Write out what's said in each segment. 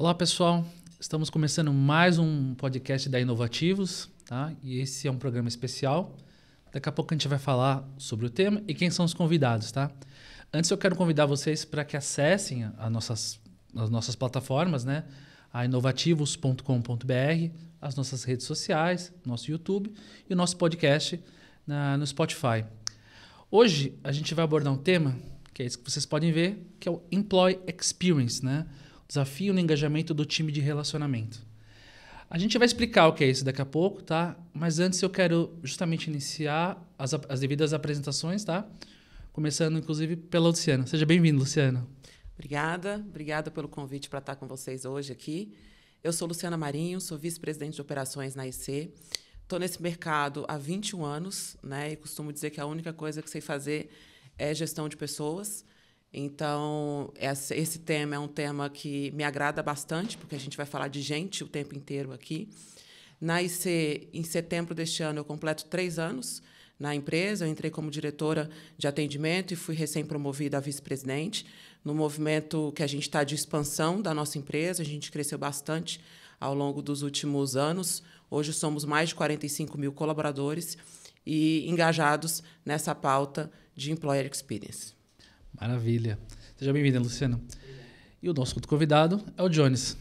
Olá pessoal, estamos começando mais um podcast da Inovativos, tá? E esse é um programa especial. Daqui a pouco a gente vai falar sobre o tema e quem são os convidados, tá? Antes eu quero convidar vocês para que acessem as nossas, as nossas plataformas, né? A inovativos.com.br, as nossas redes sociais, nosso YouTube e o nosso podcast na, no Spotify. Hoje a gente vai abordar um tema que é isso que vocês podem ver, que é o Employee Experience, né? Desafio no engajamento do time de relacionamento. A gente vai explicar o que é isso daqui a pouco, tá? Mas antes eu quero justamente iniciar as, as devidas apresentações, tá? Começando, inclusive, pela Luciana. Seja bem-vindo, Luciana. Obrigada, obrigada pelo convite para estar com vocês hoje aqui. Eu sou Luciana Marinho, sou vice-presidente de operações na IC. Estou nesse mercado há 21 anos, né? E costumo dizer que a única coisa que sei fazer é gestão de pessoas. Então, esse tema é um tema que me agrada bastante, porque a gente vai falar de gente o tempo inteiro aqui. Na IC, em setembro deste ano, eu completo três anos na empresa. Eu entrei como diretora de atendimento e fui recém-promovida a vice-presidente, no movimento que a gente está de expansão da nossa empresa. A gente cresceu bastante ao longo dos últimos anos. Hoje somos mais de 45 mil colaboradores e engajados nessa pauta de Employer Experience. Maravilha. Seja bem vindo Luciano. E o nosso convidado é o Jones.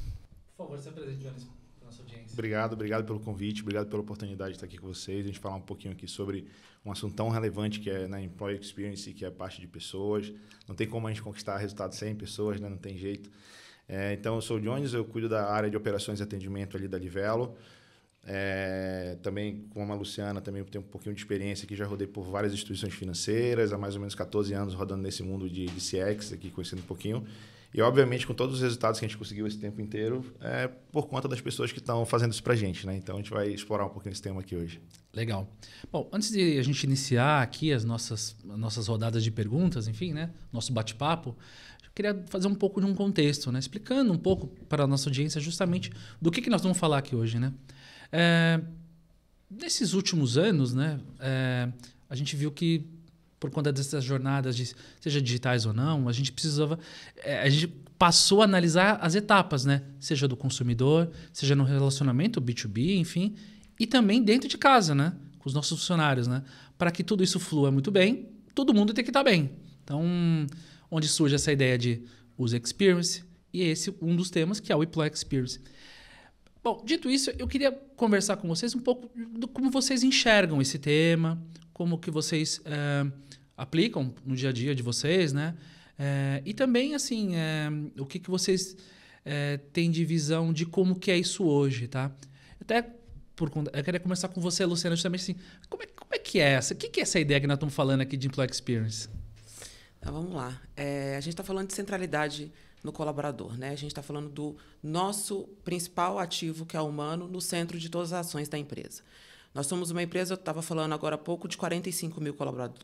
Por favor, se apresente, Jones, para nossa audiência. Obrigado, obrigado pelo convite, obrigado pela oportunidade de estar aqui com vocês. A gente falar um pouquinho aqui sobre um assunto tão relevante que é na né, Employee Experience, que é a parte de pessoas. Não tem como a gente conquistar resultados sem pessoas, né? não tem jeito. É, então, eu sou o Jones, eu cuido da área de operações e atendimento ali da Livelo. É, também, como a Luciana, também tenho um pouquinho de experiência aqui, já rodei por várias instituições financeiras, há mais ou menos 14 anos rodando nesse mundo de, de CX, aqui conhecendo um pouquinho. E, obviamente, com todos os resultados que a gente conseguiu esse tempo inteiro, é por conta das pessoas que estão fazendo isso para a gente. Né? Então, a gente vai explorar um pouquinho esse tema aqui hoje. Legal. Bom, antes de a gente iniciar aqui as nossas, nossas rodadas de perguntas, enfim, né? nosso bate-papo, eu queria fazer um pouco de um contexto, né? explicando um pouco para a nossa audiência justamente do que, que nós vamos falar aqui hoje. Né? É, nesses últimos anos, né, é, a gente viu que por conta dessas jornadas, de, seja digitais ou não, a gente precisava, é, a gente passou a analisar as etapas, né, seja do consumidor, seja no relacionamento B2B, enfim, e também dentro de casa, né, com os nossos funcionários, né, para que tudo isso flua muito bem, todo mundo tem que estar bem. Então, onde surge essa ideia de user experience e esse um dos temas que é o Employee Experience. Bom, dito isso, eu queria conversar com vocês um pouco do como vocês enxergam esse tema, como que vocês é, aplicam no dia a dia de vocês, né? É, e também, assim, é, o que, que vocês têm de visão de como que é isso hoje, tá? Até por eu queria começar com você, Luciana, justamente assim, como é, como é que é essa? O que, que é essa ideia que nós estamos falando aqui de Employee Experience? Então, vamos lá. a gente está falando de centralidade no colaborador. Né? A gente está falando do nosso principal ativo, que é o humano, no centro de todas as ações da empresa. Nós somos uma empresa, eu estava falando agora há pouco, de 45 mil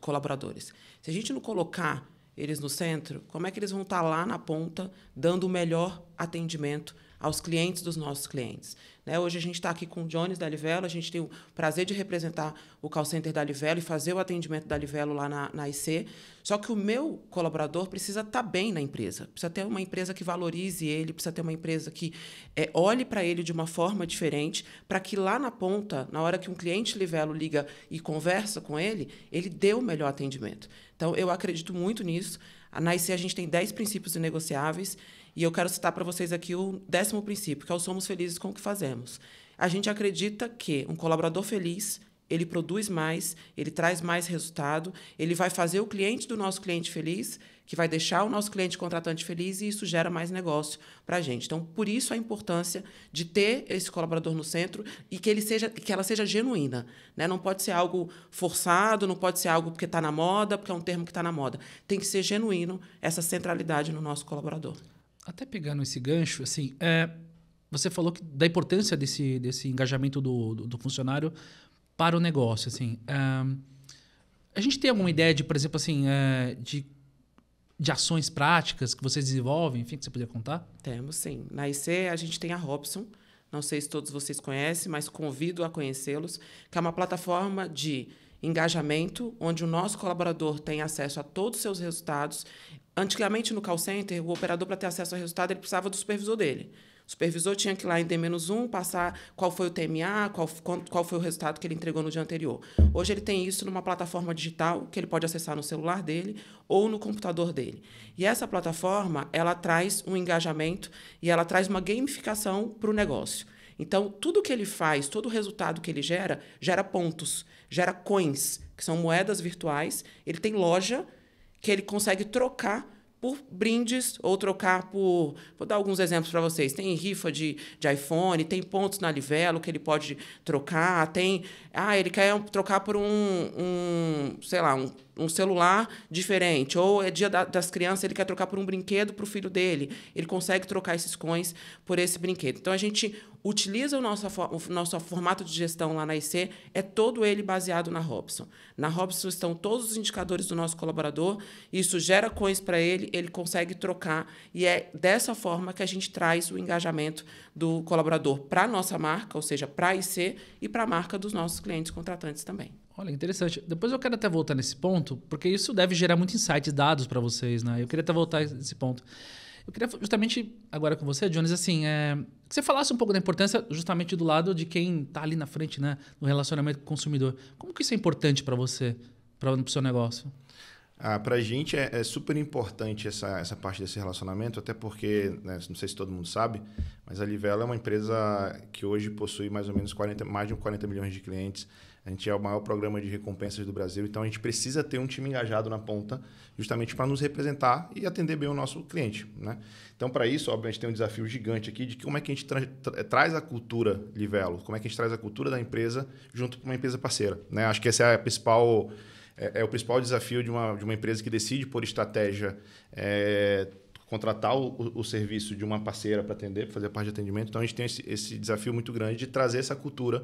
colaboradores. Se a gente não colocar eles no centro, como é que eles vão estar tá lá na ponta, dando o melhor atendimento aos clientes dos nossos clientes. Né? Hoje a gente está aqui com o Jones da Livelo, a gente tem o prazer de representar o call center da Livelo e fazer o atendimento da Livelo lá na, na IC. Só que o meu colaborador precisa estar tá bem na empresa, precisa ter uma empresa que valorize ele, precisa ter uma empresa que é, olhe para ele de uma forma diferente, para que lá na ponta, na hora que um cliente Livelo liga e conversa com ele, ele dê o melhor atendimento. Então, eu acredito muito nisso. Na IC, a gente tem 10 princípios inegociáveis, e eu quero citar para vocês aqui o décimo princípio, que é o somos felizes com o que fazemos. A gente acredita que um colaborador feliz ele produz mais, ele traz mais resultado, ele vai fazer o cliente do nosso cliente feliz que vai deixar o nosso cliente contratante feliz e isso gera mais negócio para a gente. Então, por isso a importância de ter esse colaborador no centro e que ele seja, que ela seja genuína, né? Não pode ser algo forçado, não pode ser algo porque está na moda, porque é um termo que está na moda. Tem que ser genuíno essa centralidade no nosso colaborador. Até pegando esse gancho, assim, é, você falou que, da importância desse, desse engajamento do, do, do funcionário para o negócio, assim. É, a gente tem alguma ideia de, por exemplo, assim, é, de de ações práticas que vocês desenvolvem, enfim, que você poderia contar? Temos, sim. Na IC, a gente tem a Robson. Não sei se todos vocês conhecem, mas convido a conhecê-los, que é uma plataforma de engajamento, onde o nosso colaborador tem acesso a todos os seus resultados. Antigamente, no call center, o operador, para ter acesso ao resultado, ele precisava do supervisor dele. O supervisor tinha que ir lá em D-1 passar qual foi o TMA, qual, qual foi o resultado que ele entregou no dia anterior. Hoje ele tem isso numa plataforma digital que ele pode acessar no celular dele ou no computador dele. E essa plataforma, ela traz um engajamento e ela traz uma gamificação para o negócio. Então, tudo que ele faz, todo o resultado que ele gera, gera pontos, gera coins, que são moedas virtuais. Ele tem loja que ele consegue trocar por brindes ou trocar por. Vou dar alguns exemplos para vocês. Tem rifa de, de iPhone, tem pontos na Livelo que ele pode trocar, tem. Ah, ele quer trocar por um, um sei lá, um um celular diferente, ou é dia da, das crianças, ele quer trocar por um brinquedo para o filho dele, ele consegue trocar esses coins por esse brinquedo. Então a gente utiliza o nosso, o nosso formato de gestão lá na IC, é todo ele baseado na Robson. Na Robson estão todos os indicadores do nosso colaborador, isso gera coins para ele, ele consegue trocar, e é dessa forma que a gente traz o engajamento do colaborador para a nossa marca, ou seja, para a IC e para a marca dos nossos clientes contratantes também. Olha, interessante. Depois eu quero até voltar nesse ponto, porque isso deve gerar muito insight, dados para vocês, né? Eu queria até voltar nesse ponto. Eu queria justamente agora com você, Jones, assim, é, que você falasse um pouco da importância justamente do lado de quem está ali na frente, né, no relacionamento com o consumidor. Como que isso é importante para você, para o seu negócio? Ah, para a gente é, é, super importante essa, essa parte desse relacionamento, até porque, né, não sei se todo mundo sabe, mas a Livelo é uma empresa que hoje possui mais ou menos 40, mais de 40 milhões de clientes a gente é o maior programa de recompensas do Brasil, então a gente precisa ter um time engajado na ponta, justamente para nos representar e atender bem o nosso cliente. Né? Então, para isso, obviamente, tem um desafio gigante aqui de como é que a gente tra tra traz a cultura Livelo, como é que a gente traz a cultura da empresa junto com uma empresa parceira. Né? Acho que esse é a principal. É, é, o principal desafio de uma, de uma empresa que decide por estratégia é, contratar o, o, serviço de uma parceira para atender, para fazer parte de atendimento. Então a gente tem esse, esse desafio muito grande de trazer essa cultura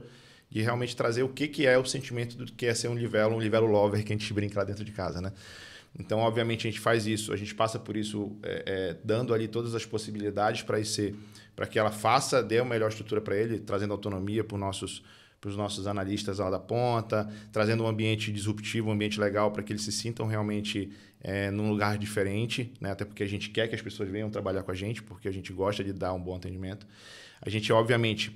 de realmente trazer o que, que é o sentimento do que é ser um livelo, um livelo lover que a gente brinca lá dentro de casa, né? Então, obviamente, a gente faz isso, a gente passa por isso é, é, dando ali todas as possibilidades para ser para que ela faça, dê uma melhor estrutura para ele, trazendo autonomia para os nossos, os nossos analistas lá da ponta, trazendo um ambiente disruptivo, um ambiente legal para que eles se sintam realmente é, num lugar diferente, né? até porque a gente quer que as pessoas venham trabalhar com a gente, porque a gente gosta de dar um bom atendimento. A gente, obviamente,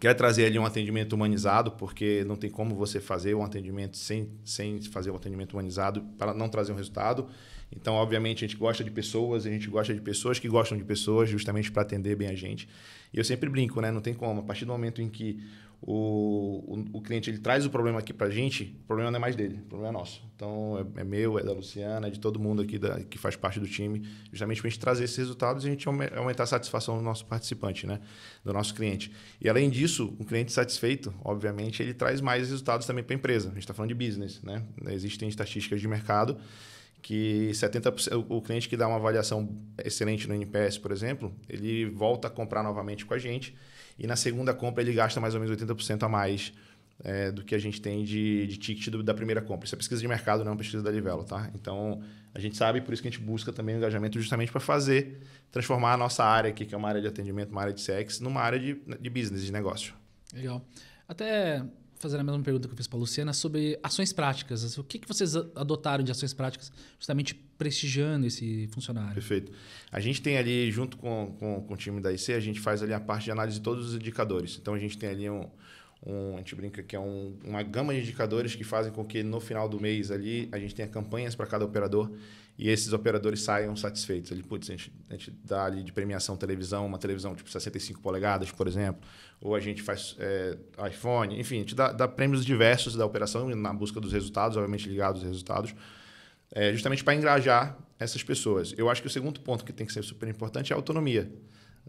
quer trazer ali um atendimento humanizado, porque não tem como você fazer um atendimento sem, sem fazer um atendimento humanizado para não trazer um resultado. Então, obviamente, a gente gosta de pessoas, a gente gosta de pessoas que gostam de pessoas, justamente para atender bem a gente. E eu sempre brinco, né? Não tem como. A partir do momento em que o, o, o, cliente ele traz o problema aqui para a gente, o problema não é mais dele, o problema é nosso. Então, é, é meu, é da Luciana, é de todo mundo aqui da, que faz parte do time, justamente para a gente trazer esses resultados e a gente aumentar a satisfação do nosso participante, né? do nosso cliente. E além disso, um cliente satisfeito, obviamente, ele traz mais resultados também para a empresa. A gente está falando de business, né? existem estatísticas de mercado que 70% o cliente que dá uma avaliação excelente no NPS, por exemplo, ele volta a comprar novamente com a gente e na segunda compra ele gasta mais ou menos 80% a mais é, do que a gente tem de, de ticket do, da primeira compra. Isso é pesquisa de mercado, não é pesquisa da Livelo, tá? Então, a gente sabe, por isso que a gente busca também engajamento justamente para fazer, transformar a nossa área aqui, que é uma área de atendimento, uma área de sexo numa área de, de business, de negócio. Legal. Até fazer a mesma pergunta que eu fiz para a Luciana sobre ações práticas. O que, que vocês adotaram de ações práticas justamente prestigiando esse funcionário? Perfeito. A gente tem ali, junto com, com, com o time da IC, a gente faz ali a parte de análise de todos os indicadores. Então, a gente tem ali um, um, a gente brinca que é um, uma gama de indicadores que fazem com que no final do mês ali a gente tenha campanhas para cada operador e esses operadores saiam satisfeitos. Ele, putz, a gente, a gente dá ali de premiação televisão, uma televisão tipo 65 polegadas, por exemplo, ou a gente faz é, iPhone, enfim, a gente dá, dá, prêmios diversos da operação na busca dos resultados, obviamente ligados aos resultados, é, justamente para engajar essas pessoas. Eu acho que o segundo ponto que tem que ser super importante é a autonomia.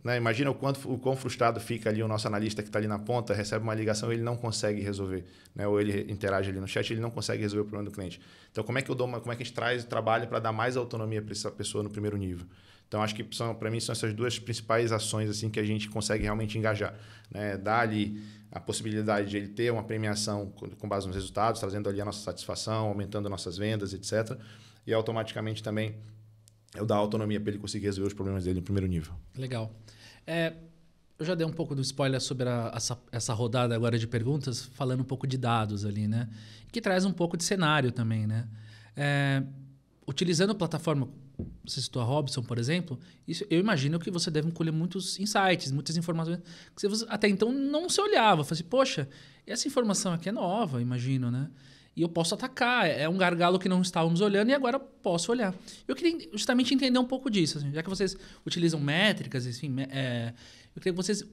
Né? Imagina o, quanto, o quão frustrado fica ali o nosso analista que está ali na ponta, recebe uma ligação e ele não consegue resolver. Né? Ou ele interage ali no chat e ele não consegue resolver o problema do cliente. Então, como é que, eu dou uma, como é que a gente traz o trabalho para dar mais autonomia para essa pessoa no primeiro nível? Então, acho que para mim são essas duas principais ações assim que a gente consegue realmente engajar. Né? Dar ali a possibilidade de ele ter uma premiação com base nos resultados, trazendo ali a nossa satisfação, aumentando nossas vendas, etc. E automaticamente também eu dar autonomia para ele conseguir resolver os problemas dele no primeiro nível. Legal. É, eu já dei um pouco do spoiler sobre a, essa, essa, rodada agora de perguntas, falando um pouco de dados ali, né? Que traz um pouco de cenário também, né? É, utilizando a plataforma, você citou a Robson, por exemplo, isso, eu imagino que você deve colher muitos insights, muitas informações que você até então não se olhava. Falei assim, poxa, essa informação aqui é nova, imagino, né? e eu posso atacar. É, é um gargalo que não estávamos olhando e agora posso olhar. Eu queria justamente entender um pouco disso, assim, já que vocês utilizam métricas, enfim, é, eu queria que vocês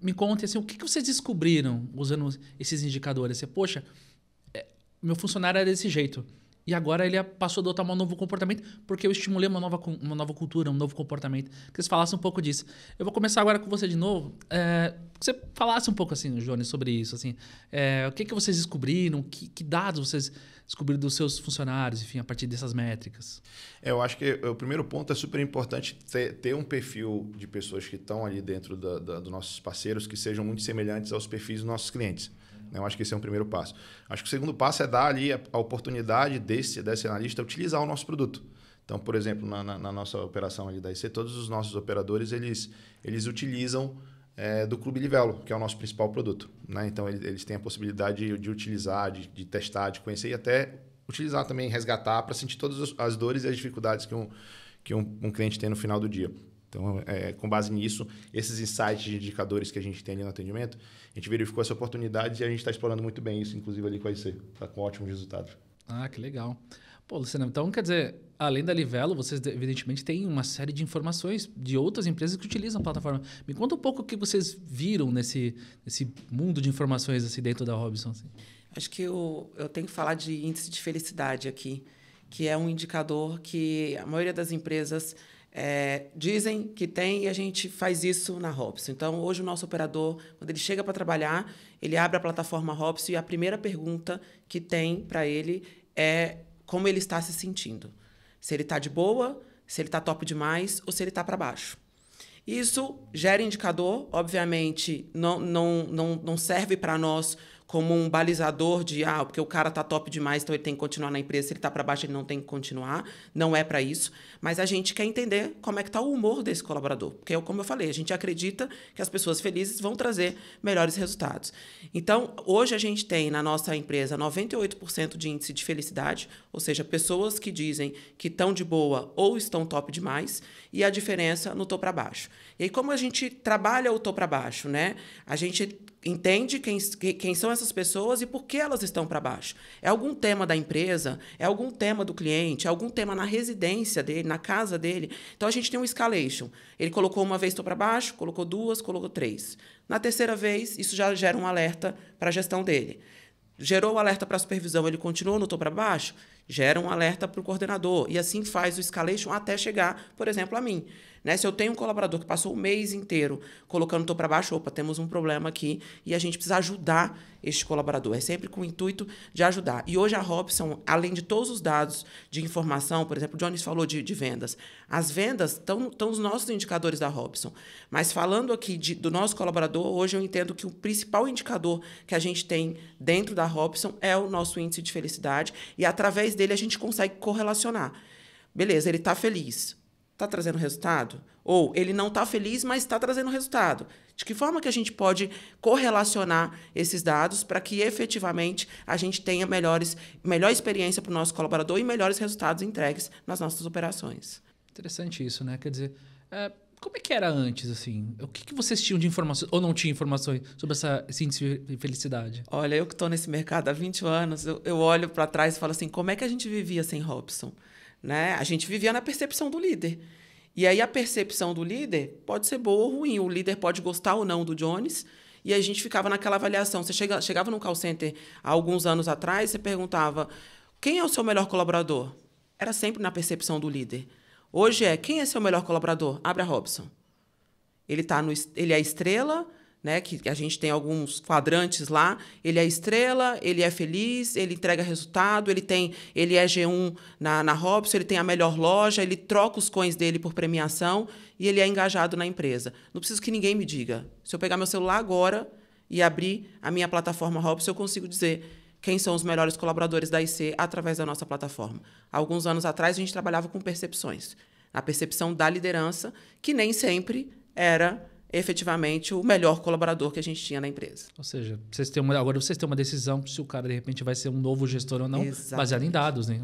me contem assim, o que, que vocês descobriram usando esses indicadores. Você, poxa, é, meu funcionário era desse jeito. E agora ele passou a adotar um novo comportamento, porque eu estimulei uma nova, uma nova cultura, um novo comportamento. Que vocês falassem um pouco disso. Eu vou começar agora com você de novo. É, que você falasse um pouco, assim, Jones, sobre isso. Assim, é, o que, que vocês descobriram? Que, que, dados vocês descobriram dos seus funcionários, enfim, a partir dessas métricas? É, eu acho que é, o primeiro ponto é super importante ter, ter um perfil de pessoas que estão ali dentro dos nossos parceiros que sejam muito semelhantes aos perfis dos nossos clientes. Né? Eu acho que esse é um primeiro passo. Acho que o segundo passo é dar ali a, oportunidade desse, desse analista utilizar o nosso produto. Então, por exemplo, na, na, na nossa operação ali da IC, todos os nossos operadores eles, eles utilizam é, do Clube Livelo, que é o nosso principal produto. Né? Então, eles, eles têm a possibilidade de, de utilizar, de, de, testar, de conhecer e até utilizar também, resgatar para sentir todas as dores e as dificuldades que um, que um, um cliente tem no final do dia. Então, é, com base nisso, esses insights de indicadores que a gente tem ali no atendimento, a gente verificou essa oportunidade e a gente está explorando muito bem isso, inclusive ali com a IC. Está com ótimos resultados. Ah, que legal. Pô, Luciano, então quer dizer, além da Livelo, vocês evidentemente têm uma série de informações de outras empresas que utilizam a plataforma. Me conta um pouco o que vocês viram nesse, nesse mundo de informações assim, dentro da Robson. Assim. Acho que eu, eu tenho que falar de índice de felicidade aqui, que é um indicador que a maioria das empresas é, dizem que tem e a gente faz isso na Robson. Então, hoje o nosso operador, quando ele chega para trabalhar, ele abre a plataforma Robson e a primeira pergunta que tem para ele é como ele está se sentindo. Se ele está de boa, se ele está top demais ou se ele está para baixo. Isso gera indicador, obviamente não, não, não, não serve para nós como um balizador de ah, porque o cara tá top demais, então ele tem que continuar na empresa, se ele tá para baixo, ele não tem que continuar. Não é para isso, mas a gente quer entender como é que tá o humor desse colaborador, porque como eu falei, a gente acredita que as pessoas felizes vão trazer melhores resultados. Então, hoje a gente tem na nossa empresa 98% de índice de felicidade, ou seja, pessoas que dizem que estão de boa ou estão top demais, e a diferença no tô para baixo. E aí como a gente trabalha o tô para baixo, né? A gente entende quem, quem são essas pessoas e por que elas estão para baixo. É algum tema da empresa, é algum tema do cliente, é algum tema na residência dele, na casa dele. Então a gente tem um escalation. Ele colocou uma vez estou para baixo, colocou duas, colocou três. Na terceira vez, isso já gera um alerta para a gestão dele. Gerou o um alerta para a supervisão, ele continua no estou para baixo? Gera um alerta para o coordenador. E assim faz o escalation até chegar, por exemplo, a mim. Né? Se eu tenho um colaborador que passou o mês inteiro colocando tô para baixo, opa, temos um problema aqui e a gente precisa ajudar este colaborador. É sempre com o intuito de ajudar. E hoje a Robson, além de todos os dados de informação, por exemplo, o Jones falou de, de vendas. As vendas estão os nossos indicadores da Robson. Mas falando aqui de, do nosso colaborador, hoje eu entendo que o principal indicador que a gente tem dentro da Robson é o nosso índice de felicidade e através dele a gente consegue correlacionar. Beleza, ele está feliz está trazendo resultado? Ou ele não está feliz, mas está trazendo resultado? De que forma que a gente pode correlacionar esses dados para que efetivamente a gente tenha melhores, melhor experiência para o nosso colaborador e melhores resultados entregues nas nossas operações? Interessante isso, né? Quer dizer, é, como é que era antes, assim? O que, que vocês tinham de informações, ou não tinham informações, sobre essa, esse índice de felicidade? Olha, eu que estou nesse mercado há 20 anos, eu, eu olho para trás e falo assim, como é que a gente vivia sem Robson? Né? A gente vivia na percepção do líder. E aí a percepção do líder pode ser boa ou ruim. O líder pode gostar ou não do Jones. E a gente ficava naquela avaliação. Você chega, chegava num call center há alguns anos atrás, você perguntava quem é o seu melhor colaborador? Era sempre na percepção do líder. Hoje é quem é seu melhor colaborador? Abra Robson. Ele, tá no, ele é a estrela, né? Que, a gente tem alguns quadrantes lá. Ele é estrela, ele é feliz, ele entrega resultado, ele tem, ele é G1 na, na Robson, ele tem a melhor loja, ele troca os coins dele por premiação e ele é engajado na empresa. Não preciso que ninguém me diga. Se eu pegar meu celular agora e abrir a minha plataforma Robson, eu consigo dizer quem são os melhores colaboradores da IC através da nossa plataforma. Alguns anos atrás a gente trabalhava com percepções, a percepção da liderança, que nem sempre era efetivamente o melhor colaborador que a gente tinha na empresa. Ou seja, vocês têm uma, agora vocês têm uma decisão se o cara de repente vai ser um novo gestor ou não, Exatamente. baseado em dados, né?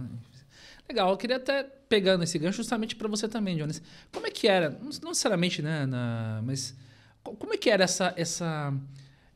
Legal, eu queria até pegando esse gancho justamente para você também, Jonas. Como é que era, não necessariamente, né, na, mas como é que era essa essa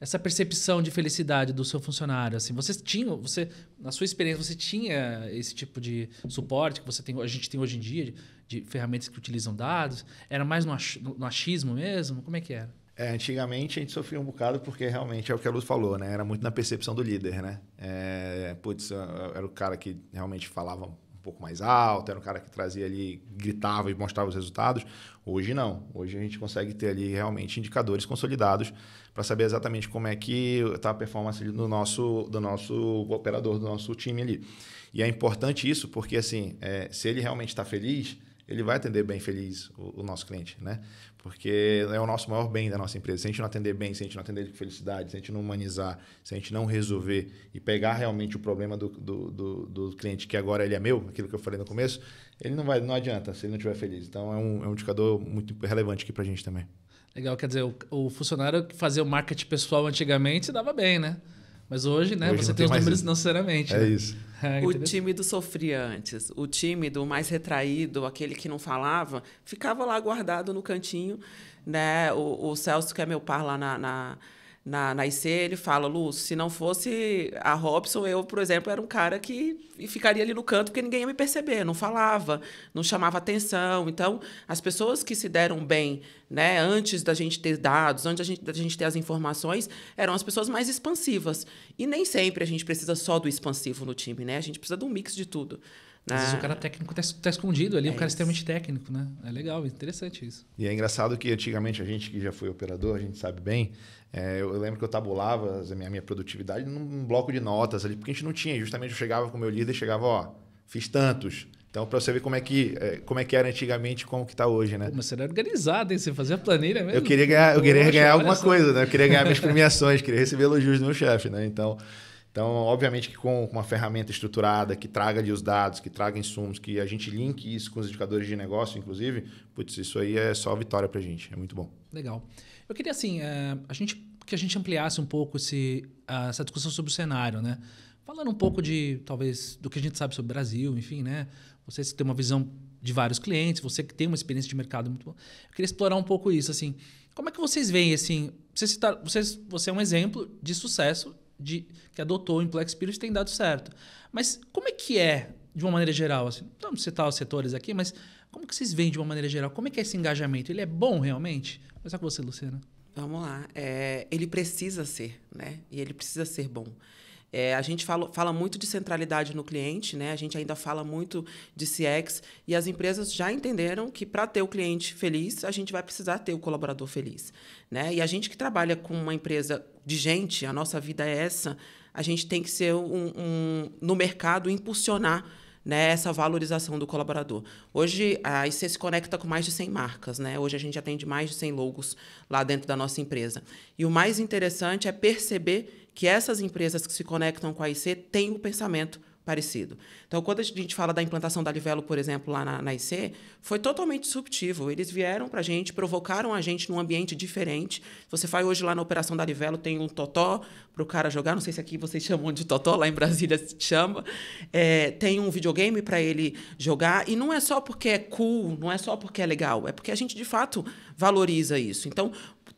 essa percepção de felicidade do seu funcionário? Assim, você tinha, você, na sua experiência, você tinha esse tipo de suporte que você tem, a gente tem hoje em dia, de, de ferramentas que utilizam dados? Era mais no, ach, no achismo mesmo? Como é que era? É, antigamente a gente sofria um bocado porque realmente é o que a Luz falou, né? Era muito na percepção do líder, né? É, putz, era o cara que realmente falava um pouco mais alto, era o cara que trazia ali, gritava e mostrava os resultados. Hoje não. Hoje a gente consegue ter ali realmente indicadores consolidados para saber exatamente como é que está a performance do nosso, do nosso operador, do nosso time ali. E é importante isso porque, assim, é, se ele realmente está feliz, ele vai atender bem feliz o, o, nosso cliente, né? Porque é o nosso maior bem da nossa empresa. Se a gente não atender bem, se a gente não atender com felicidade, se a gente não humanizar, se a gente não resolver e pegar realmente o problema do, do, do, do cliente, que agora ele é meu, aquilo que eu falei no começo, ele não vai, não adianta se ele não estiver feliz. Então é um, é um indicador muito relevante aqui para a gente também. Legal, quer dizer, o, o funcionário que fazia o marketing pessoal antigamente dava bem, né? Mas hoje, né, hoje você tem, os números isso. não necessariamente. É né? isso. É, o tímido sofria antes. O tímido, o mais retraído, aquele que não falava, ficava lá guardado no cantinho. Né? O, o Celso, que é meu par lá na, na na, na IC, ele fala, Lu, se não fosse a Robson, eu, por exemplo, era um cara que ficaria ali no canto porque ninguém ia me perceber, não falava, não chamava atenção. Então, as pessoas que se deram bem, né, antes da gente ter dados, antes da gente, da gente ter as informações, eram as pessoas mais expansivas. E nem sempre a gente precisa só do expansivo no time, né? A gente precisa de um mix de tudo. Às ah. vezes né? o cara técnico está tá escondido ali, é o cara é isso. extremamente técnico, né? É legal, é interessante isso. E é engraçado que antigamente a gente que já foi operador, a gente sabe bem, é, eu, lembro que eu tabulava a minha, minha produtividade num bloco de notas ali, porque a gente não tinha. Justamente eu chegava com o meu líder e chegava, ó, fiz tantos. Então, para você ver como é, que, é, como é que era antigamente e como que está hoje, né? Pô, mas você era organizado, hein? Você fazia planilha mesmo? Eu queria ganhar, eu queria ganhar alguma coisa, né? Eu queria ganhar minhas premiações, queria receber elogios do meu chefe, né? Então, então, obviamente que com uma ferramenta estruturada que traga ali os dados, que traga insumos, que a gente linque isso com os indicadores de negócio, inclusive, putz, isso aí é só vitória para a gente. É muito bom. Legal. Eu queria, assim, eh, a gente que a gente ampliasse um pouco esse, essa discussão sobre o cenário, né? Falando um pouco de, talvez, do que a gente sabe sobre o Brasil, enfim, né? Vocês que têm uma visão de vários clientes, você que tem uma experiência de mercado muito boa. Eu queria explorar um pouco isso, assim. Como é que vocês veem, assim... Você, citar, você, você é um exemplo de sucesso de, que adotou o Spirit e tem dado certo. Mas como é que é, de uma maneira geral, assim, não vamos citar os setores aqui, mas como que vocês veem de uma maneira geral? Como é que é esse engajamento? Ele é bom realmente? Vou começar com você, Luciana. Vamos lá. É, ele precisa ser, né? E ele precisa ser bom. É, a gente fala, fala muito de centralidade no cliente, né? A gente ainda fala muito de CX e as empresas já entenderam que para ter o cliente feliz, a gente vai precisar ter o colaborador feliz, né? E a gente que trabalha com uma empresa de gente, a nossa vida é essa, a gente tem que ser um, um no mercado impulsionar né, essa valorização do colaborador. Hoje, a IC se conecta com mais de 100 marcas. Né? Hoje, a gente atende mais de 100 logos lá dentro da nossa empresa. E o mais interessante é perceber que essas empresas que se conectam com a IC têm o pensamento parecido. Então, quando a gente fala da implantação da Livelo, por exemplo, lá na, na IC, foi totalmente disruptivo. Eles vieram para a gente, provocaram a gente num ambiente diferente. Você vai hoje lá na operação da Livelo, tem um totó para o cara jogar, não sei se aqui vocês chamam de totó, lá em Brasília se chama. É, tem um videogame para ele jogar, e não é só porque é cool, não é só porque é legal, é porque a gente, de fato, valoriza isso. Então,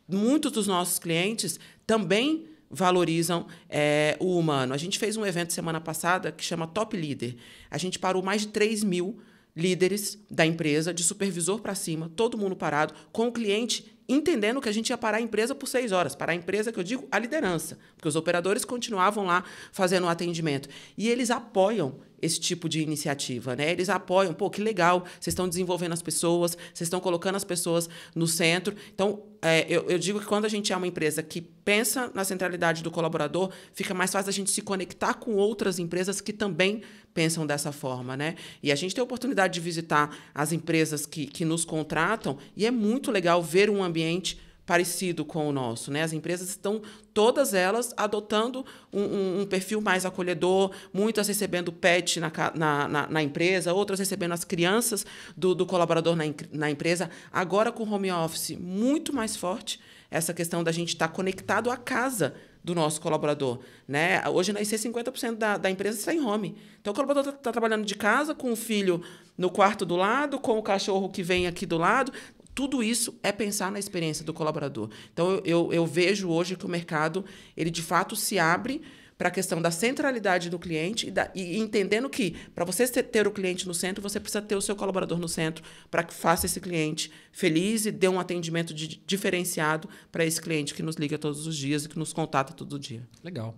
muitos dos nossos clientes também valorizam é, o humano. A gente fez um evento semana passada que chama Top Leader. A gente parou mais de 3 mil líderes da empresa, de supervisor para cima, todo mundo parado, com o cliente entendendo que a gente ia parar a empresa por seis horas. Parar a empresa, que eu digo, a liderança. Porque os operadores continuavam lá fazendo o atendimento. E eles apoiam esse tipo de iniciativa, né? Eles apoiam, pô, que legal, vocês estão desenvolvendo as pessoas, vocês estão colocando as pessoas no centro. Então, é, eu, eu, digo que quando a gente é uma empresa que pensa na centralidade do colaborador, fica mais fácil a gente se conectar com outras empresas que também pensam dessa forma, né? E a gente tem a oportunidade de visitar as empresas que, que nos contratam e é muito legal ver um ambiente parecido com o nosso, né? As empresas estão todas elas adotando um, um, um perfil mais acolhedor, muitas recebendo pet na, na, na, na empresa, outras recebendo as crianças do, do colaborador na, na empresa. Agora com home office muito mais forte essa questão da gente estar tá conectado à casa do nosso colaborador. Né? Hoje, na IC, 50% da, da empresa está em home. Então, o colaborador está tá trabalhando de casa, com o filho no quarto do lado, com o cachorro que vem aqui do lado. Tudo isso é pensar na experiência do colaborador. Então, eu, eu, eu vejo hoje que o mercado, ele de fato se abre para a questão da centralidade do cliente e, da, e entendendo que, para você ter o cliente no centro, você precisa ter o seu colaborador no centro para que faça esse cliente feliz e dê um atendimento de, diferenciado para esse cliente que nos liga todos os dias e que nos contata todo dia. Legal.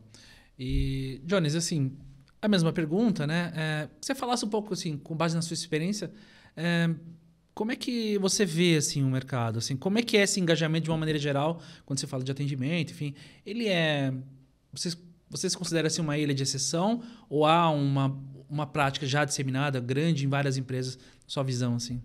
E, Jones, assim, a mesma pergunta, né? É, você falasse um pouco, assim, com base na sua experiência, é, como é que você vê assim o mercado? Assim, como é que é esse engajamento de uma maneira geral quando você fala de atendimento? Enfim, ele é vocês você se considera assim uma ilha de exceção ou há uma, uma prática já disseminada, grande em várias empresas, sua visão assim?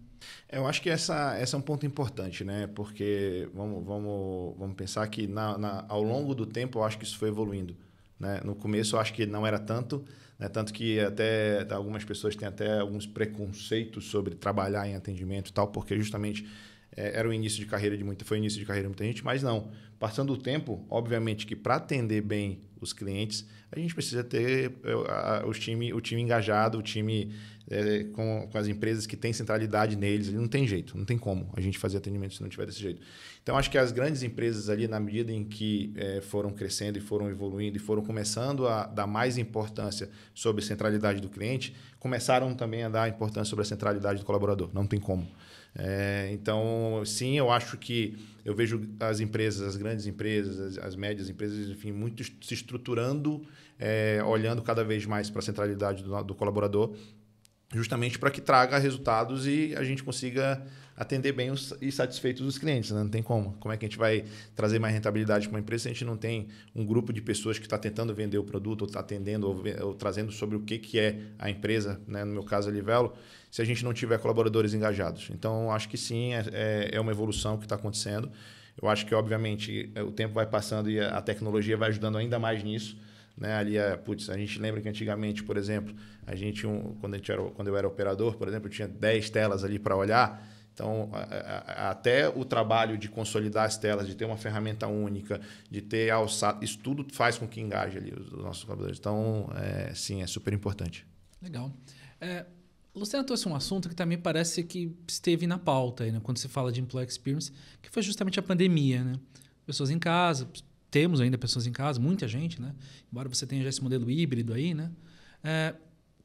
Eu acho que essa, essa é um ponto importante, né? Porque vamos, vamos, vamos pensar que na, na, ao longo do tempo eu acho que isso foi evoluindo. Né? No começo eu acho que não era tanto, né? tanto que até algumas pessoas têm até alguns preconceitos sobre trabalhar em atendimento e tal, porque justamente é, era o início de carreira de muita, foi o início de carreira de muita gente, mas não. Passando o tempo, obviamente que para atender bem os clientes, a gente precisa ter eh, os time, o time engajado, o time é, com, com, as empresas que têm centralidade neles, não tem jeito, não tem como a gente fazer atendimento se não tiver desse jeito. Então, acho que as grandes empresas ali, na medida em que é, foram crescendo e foram evoluindo e foram começando a dar mais importância sobre centralidade do cliente, começaram também a dar importância sobre a centralidade do colaborador, não tem como. É, então, sim, eu acho que eu vejo as empresas, as grandes empresas, as, as médias empresas, enfim, muito se estruturando, é, olhando cada vez mais para a centralidade do, do, colaborador justamente para que traga resultados e a gente consiga atender bem os, e satisfeitos os clientes. Né? Não tem como. Como é que a gente vai trazer mais rentabilidade para uma empresa se a gente não tem um grupo de pessoas que está tentando vender o produto, ou está atendendo, ou, ou, trazendo sobre o que, que é a empresa, né? no meu caso a Livelo, se a gente não tiver colaboradores engajados. Então, acho que sim, é, é, é uma evolução que está acontecendo. Eu acho que, obviamente, é, o tempo vai passando e a tecnologia vai ajudando ainda mais nisso né? Ali, a, é, putz, a gente lembra que antigamente, por exemplo, a gente, um, quando, a gente era, quando eu era operador, por exemplo, eu tinha 10 telas ali para olhar. Então, até o trabalho de consolidar as telas, de ter uma ferramenta única, de ter alçado, isso tudo faz com que engaje ali os, nossos colaboradores. Então, é, sim, é super importante. Legal. É, Luciano trouxe um assunto que também parece que esteve na pauta, né? quando se fala de employee experience, que foi justamente a pandemia. Né? Pessoas em casa, temos ainda pessoas em casa, muita gente, né? Embora você tenha já esse modelo híbrido aí, né? É,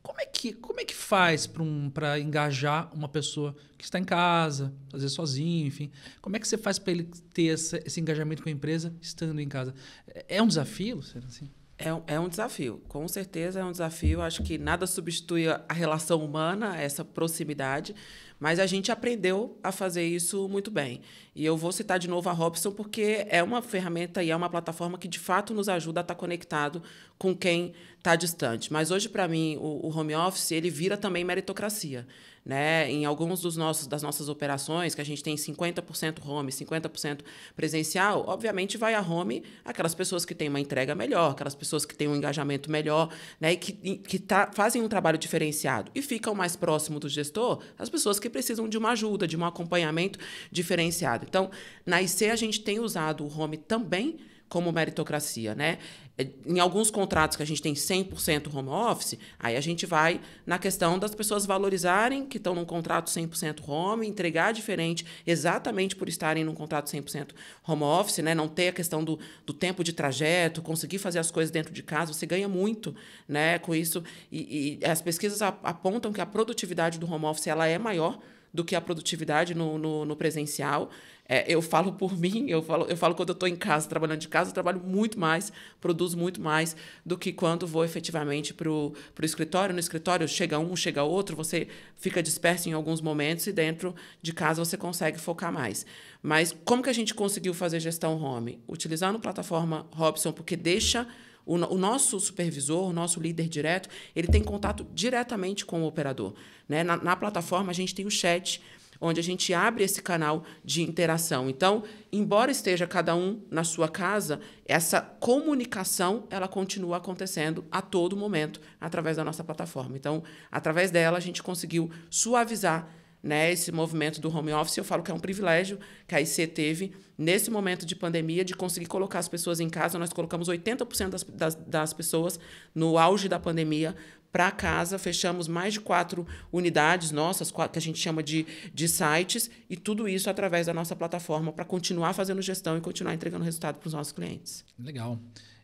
como é que como é que faz para um, engajar uma pessoa que está em casa, fazer sozinho, enfim? Como é que você faz para ele ter essa, esse engajamento com a empresa estando em casa? É, é um desafio, será assim? É, é um desafio, com certeza é um desafio. Acho que nada substitui a relação humana, essa proximidade. Mas a gente aprendeu a fazer isso muito bem. E eu vou citar de novo a Robson, porque é uma ferramenta e é uma plataforma que, de fato, nos ajuda a estar conectado com quem está distante. Mas hoje, para mim, o, o, home office ele vira também meritocracia. Né? Em alguns dos nossos, das nossas operações, que a gente tem 50% home, 50% presencial, obviamente vai a home aquelas pessoas que têm uma entrega melhor, aquelas pessoas que têm um engajamento melhor, né? e que, que tá, fazem um trabalho diferenciado e ficam mais próximo do gestor as pessoas que precisam de uma ajuda, de um acompanhamento diferenciado. Então, na IC a gente tem usado o home também como meritocracia, né? É, em alguns contratos que a gente tem 100% home office, aí a gente vai na questão das pessoas valorizarem que estão num contrato 100% home, entregar diferente exatamente por estarem num contrato 100% home office, né? Não ter a questão do, do tempo de trajeto, conseguir fazer as coisas dentro de casa, você ganha muito, né? Com isso e, e as pesquisas apontam que a produtividade do home office ela é maior do que a produtividade no, no, no presencial. É, eu falo por mim, eu falo, eu falo quando eu estou em casa, trabalhando de casa, eu trabalho muito mais, produzo muito mais do que quando vou efetivamente para o escritório. No escritório chega um, chega outro, você fica disperso em alguns momentos e dentro de casa você consegue focar mais. Mas como que a gente conseguiu fazer gestão home? Utilizando a plataforma Robson, porque deixa o, o, nosso supervisor, o nosso líder direto, ele tem contato diretamente com o operador. Né? Na, na plataforma, a gente tem o chat onde a gente abre esse canal de interação. Então, embora esteja cada um na sua casa, essa comunicação ela continua acontecendo a todo momento através da nossa plataforma. Então, através dela a gente conseguiu suavizar né, esse movimento do home office, eu falo que é um privilégio que a IC teve nesse momento de pandemia de conseguir colocar as pessoas em casa. Nós colocamos 80% das, das, das pessoas no auge da pandemia para casa, fechamos mais de quatro unidades nossas, que a gente chama de, de sites, e tudo isso através da nossa plataforma para continuar fazendo gestão e continuar entregando resultado para os nossos clientes. Legal.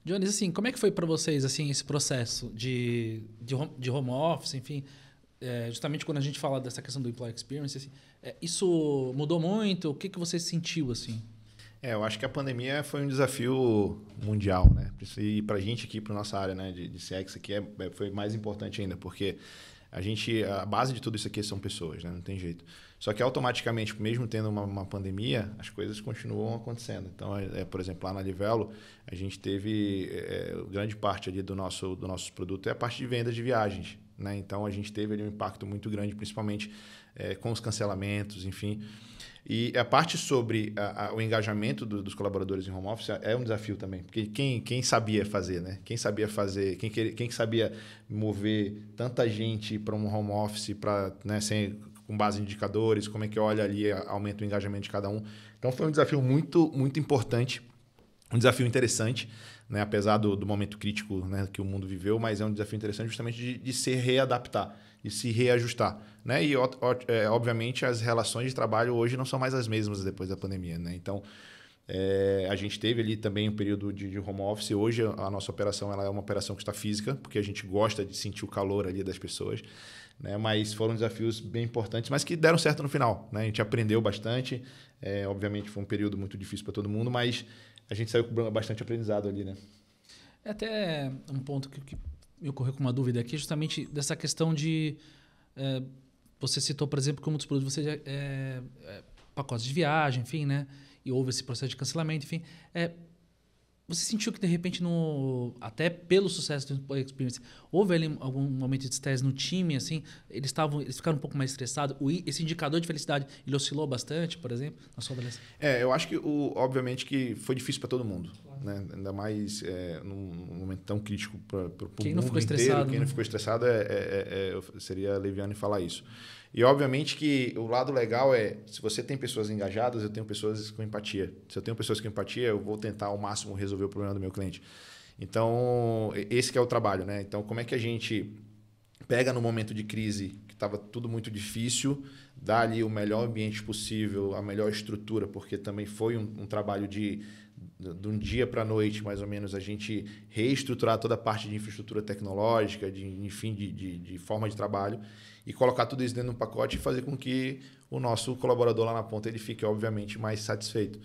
Jones, assim, como é que foi para vocês assim esse processo de, de, home, de home office, enfim, é, justamente quando a gente fala dessa questão do employee experience, assim, é, isso mudou muito? O que, que você sentiu assim? É, eu acho que a pandemia foi um desafio mundial, né? E para a gente aqui, para nossa área né, de, de CX aqui, é, é, foi mais importante ainda, porque a gente, a base de tudo isso aqui são pessoas, né? Não tem jeito. Só que automaticamente, mesmo tendo uma, uma pandemia, as coisas continuam acontecendo. Então, é, é por exemplo, lá na Livelo, a gente teve é, é, grande parte ali do nosso, do nosso produto é a parte de venda de viagens. Né? Então, a gente teve ali um impacto muito grande, principalmente é, com os cancelamentos, enfim. E a parte sobre a, a, o engajamento do, dos colaboradores em home office é, é um desafio também, porque quem, quem sabia fazer, né? Quem sabia fazer, quem, quem sabia mover tanta gente para um home office, para né, sem, com base em indicadores, como é que olha ali, aumenta o engajamento de cada um. Então foi um desafio muito, muito importante, um desafio interessante, né? apesar do, do momento crítico né, que o mundo viveu, mas é um desafio interessante justamente de, de se readaptar e se reajustar. Né? E, é, obviamente, as relações de trabalho hoje não são mais as mesmas depois da pandemia. Né? Então, é, a gente teve ali também um período de, de home office. Hoje, a nossa operação ela é uma operação que está física, porque a gente gosta de sentir o calor ali das pessoas. Né? Mas foram desafios bem importantes, mas que deram certo no final. Né? A gente aprendeu bastante. É, obviamente, foi um período muito difícil para todo mundo, mas a gente saiu com bastante aprendizado ali. Né? É até um ponto que, que me ocorreu com uma dúvida aqui, justamente dessa questão de. É, você citou, por exemplo, que muitos produtos você é, é, pacotes de viagem, enfim, né? E houve esse processo de cancelamento, enfim. É, você sentiu que de repente, no, até pelo sucesso do Experience, houve ali algum momento de estresse no time, assim, eles estavam, eles ficaram um pouco mais estressados. O, esse indicador de felicidade, ele oscilou bastante, por exemplo, na sua avaliação? É, eu acho que o, obviamente que foi difícil para todo mundo. Claro. Né? Ainda mais é, num, momento tão crítico para o mundo não ficou inteiro, estressado. Quem né? não ficou estressado é, é, é, é seria leviano em falar isso. E obviamente que o lado legal é, se você tem pessoas engajadas, eu tenho pessoas com empatia. Se eu tenho pessoas com empatia, eu vou tentar ao máximo resolver o problema do meu cliente. Então, esse é o trabalho, né? Então, como é que a gente pega no momento de crise, que estava tudo muito difícil, dá ali o melhor ambiente possível, a melhor estrutura, porque também foi um, um trabalho de de um dia para a noite, mais ou menos, a gente reestruturar toda a parte de infraestrutura tecnológica, de, enfim, de, de, de, forma de trabalho, e colocar tudo isso dentro de um pacote e fazer com que o nosso colaborador lá na ponta ele fique, obviamente, mais satisfeito.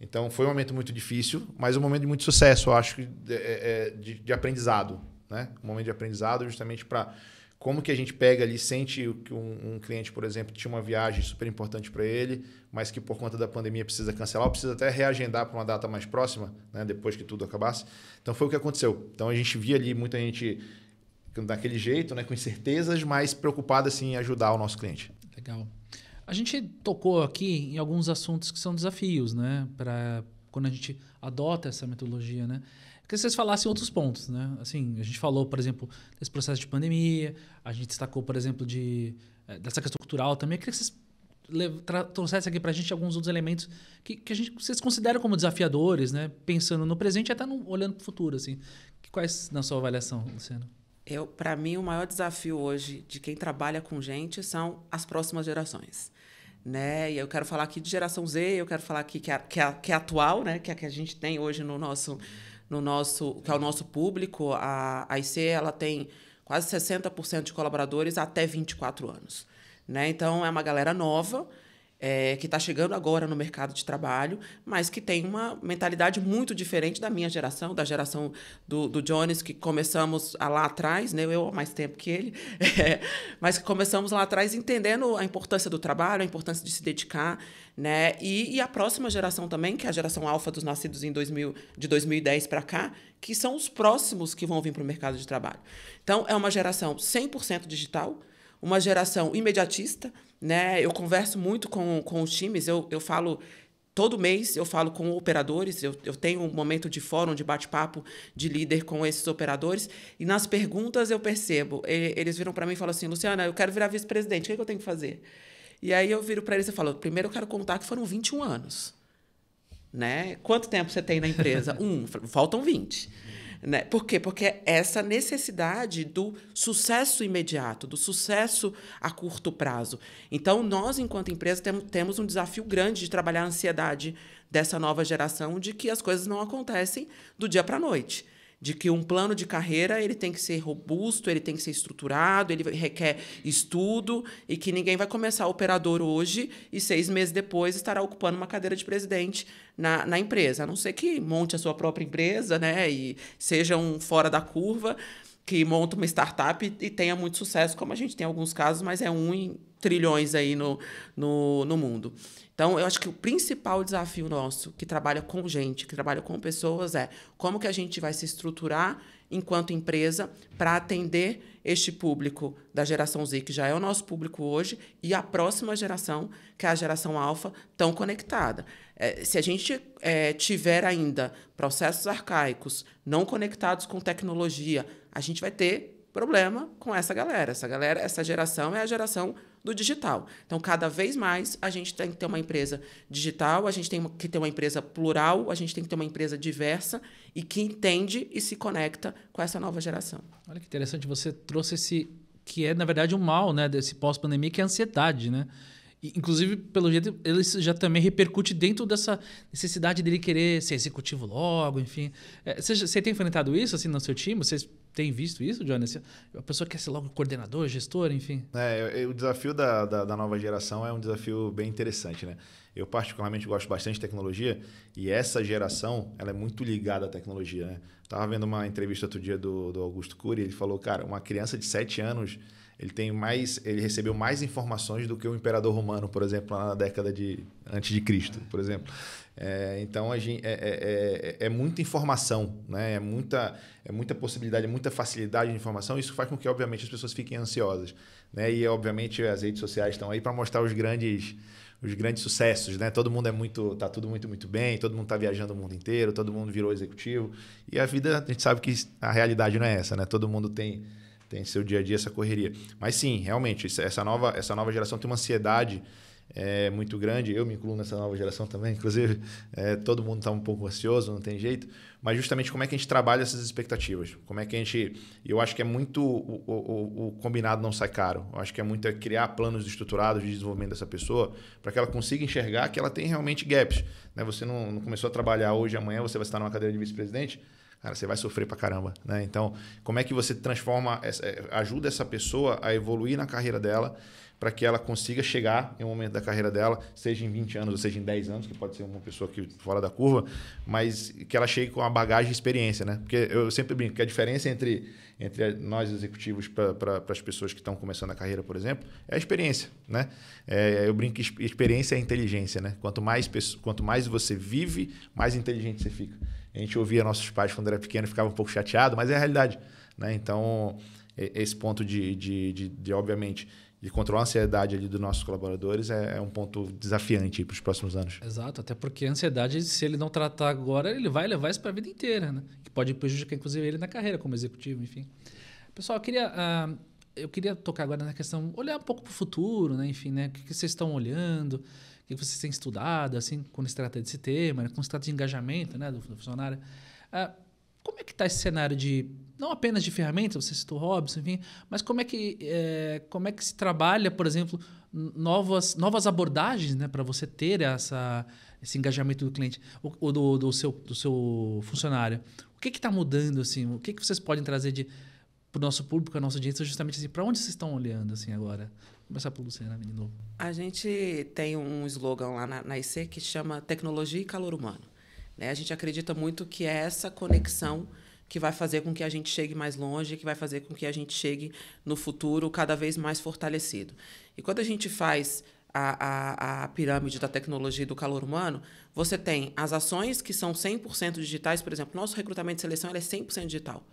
Então, foi um momento muito difícil, mas um momento de muito sucesso, eu acho, de, é, é, de aprendizado. Né? Um momento de aprendizado justamente para como que a gente pega ali, sente que um, um cliente, por exemplo, tinha uma viagem super importante para ele, mas que por conta da pandemia precisa cancelar, ou precisa até reagendar para uma data mais próxima, né, depois que tudo acabasse. Então foi o que aconteceu. Então a gente via ali muita gente daquele jeito, né, com incertezas, mas preocupada assim, em ajudar o nosso cliente. Legal. A gente tocou aqui em alguns assuntos que são desafios, né, para quando a gente adota essa metodologia, né? que vocês falassem outros pontos, né? Assim, a gente falou, por exemplo, desse processo de pandemia, a gente destacou, por exemplo, de, eh, dessa questão cultural também. Eu queria que vocês trouxessem aqui para a gente alguns outros elementos que, que a gente, vocês consideram como desafiadores, né? Pensando no presente e até no, olhando para o futuro, assim. Quais na sua avaliação, Luciano? Eu, para mim, o maior desafio hoje de quem trabalha com gente são as próximas gerações né? E eu quero falar aqui de geração Z, eu quero falar aqui que é, que é, que é atual, né? Que é a que a gente tem hoje no nosso no nosso, que é o nosso público, a, a IC ela tem quase 60% de colaboradores até 24 anos. Né? Então, é uma galera nova é, que está chegando agora no mercado de trabalho, mas que tem uma mentalidade muito diferente da minha geração, da geração do, do Jones, que começamos lá atrás, né? eu há mais tempo que ele, é, mas que começamos lá atrás entendendo a importância do trabalho, a importância de se dedicar, né? e, e a próxima geração também, que é a geração alfa dos nascidos em 2000, de 2010 para cá, que são os próximos que vão vir para o mercado de trabalho. Então, é uma geração 100% digital, uma geração imediatista, né? Eu converso muito com, com os times, eu, eu falo todo mês eu falo com operadores, eu, eu tenho um momento de fórum, de bate-papo de líder com esses operadores, e nas perguntas eu percebo, eles viram para mim e falam assim, Luciana, eu quero virar vice-presidente, o que, é que, eu tenho que fazer? E aí eu viro para eles e falo, primeiro eu quero contar que foram 21 anos, né? Quanto tempo você tem na empresa? um, faltam 20. Né? Por quê? Porque essa necessidade do sucesso imediato, do sucesso a curto prazo. Então, nós, enquanto empresa, tem, temos um desafio grande de trabalhar a ansiedade dessa nova geração de que as coisas não acontecem do dia para a noite de que um plano de carreira ele tem que ser robusto, ele tem que ser estruturado, ele requer estudo e que ninguém vai começar operador hoje e seis meses depois estará ocupando uma cadeira de presidente na, na empresa, a não ser que monte a sua própria empresa, né, e seja um fora da curva que monta uma startup e, e tenha muito sucesso, como a gente tem alguns casos, mas é um em trilhões aí no, no, no mundo. Então, eu acho que o principal desafio nosso, que trabalha com gente, que trabalha com pessoas, é como que a gente vai se estruturar enquanto empresa para atender este público da geração Z, que já é o nosso público hoje, e a próxima geração, que é a geração alfa, tão conectada. É, se a gente é, tiver ainda processos arcaicos não conectados com tecnologia, a gente vai ter problema com essa galera. Essa galera, essa geração é a geração do digital. Então, cada vez mais, a gente tem que ter uma empresa digital, a gente tem que ter uma empresa plural, a gente tem que ter uma empresa diversa e que entende e se conecta com essa nova geração. Olha que interessante, você trouxe esse que é, na verdade, um mal né, desse pós-pandemia, que é a ansiedade, né? Inclusive, pelo jeito, ele já também repercute dentro dessa necessidade dele querer ser executivo logo, enfim. É, você, você tem enfrentado isso assim no seu time? Vocês tem visto isso, Johnny? A pessoa quer ser logo coordenador, gestor, enfim. É, o desafio da, da, da nova geração é um desafio bem interessante, né? Eu particularmente gosto bastante de tecnologia e essa geração ela é muito ligada à tecnologia. Né? Tava vendo uma entrevista outro dia do, do Augusto Cury, ele falou, cara, uma criança de 7 anos ele tem mais, ele recebeu mais informações do que o imperador romano, por exemplo, na década de antes de Cristo, por exemplo. É, então a gente, é, é, é, é, muita informação, né? é, muita, é muita possibilidade, é muita facilidade de informação. Isso faz com que, obviamente, as pessoas fiquem ansiosas. Né? E, obviamente, as redes sociais estão aí para mostrar os grandes, os grandes sucessos. Né? Todo mundo é muito. tá tudo muito, muito bem, todo mundo está viajando o mundo inteiro, todo mundo virou executivo. E a vida, a gente sabe que a realidade não é essa, né? Todo mundo tem. Tem seu dia a dia essa correria. Mas sim, realmente, essa nova, essa nova geração tem uma ansiedade é muito grande. Eu me incluo nessa nova geração também, inclusive. É, todo mundo está um pouco ansioso, não tem jeito. Mas justamente como é que a gente trabalha essas expectativas? Como é que a gente. Eu acho que é muito. O, o, o combinado não sai caro. Eu acho que é muito é criar planos estruturados de desenvolvimento dessa pessoa para que ela consiga enxergar que ela tem realmente gaps. Né? Você não, não começou a trabalhar hoje, amanhã você vai estar numa cadeira de vice-presidente cara, você vai sofrer pra caramba, né? Então, como é que você transforma, é, ajuda essa pessoa a evoluir na carreira dela para que ela consiga chegar em um momento da carreira dela, seja em 20 anos ou seja em 10 anos, que pode ser uma pessoa que fora da curva, mas que ela chegue com uma bagagem e experiência, né? Porque eu sempre brinco que a diferença entre, entre nós executivos para pra, as pessoas que estão começando a carreira, por exemplo, é a experiência, né? É, eu brinco que experiência é inteligência, né? Quanto mais, quanto mais você vive, mais inteligente você fica. A gente ouvia nossos pais quando era pequeno, ficava um pouco chateado, mas é a realidade, né? Então, esse ponto de, de, de, de obviamente de controlar a ansiedade ali dos nossos colaboradores é, é um ponto desafiante para os próximos anos. Exato, até porque a ansiedade, se ele não tratar agora, ele vai levar isso para a vida inteira, né? que pode prejudicar inclusive ele na carreira como executivo, enfim. Pessoal, eu queria, uh, eu queria tocar agora na questão, olhar um pouco para o futuro, né? enfim, né? o que, que vocês estão olhando, o que vocês têm estudado, assim, quando se trata desse tema, né? quando se trata de engajamento né? do, do funcionário. Uh, como é que está esse cenário de não apenas de ferramentas, você citou Robson, enfim, mas como é que, é, como é que se trabalha, por exemplo, novas, novas abordagens né, para você ter essa, esse engajamento do cliente ou, do, do, seu, do seu funcionário? O que está mudando? Assim, o que, que vocês podem trazer de para o nosso público, para a nossa audiência, justamente assim, para onde vocês estão olhando assim agora? começar por Luciana de novo. A gente tem um slogan lá na, na IC que chama Tecnologia e Calor Humano. Né? A gente acredita muito que é essa conexão que vai fazer com que a gente chegue mais longe, que vai fazer com que a gente chegue no futuro cada vez mais fortalecido. E quando a gente faz a, a, a pirâmide da tecnologia e do calor humano, você tem as ações que são 100% digitais, por exemplo, nosso recrutamento e seleção é 100% digital.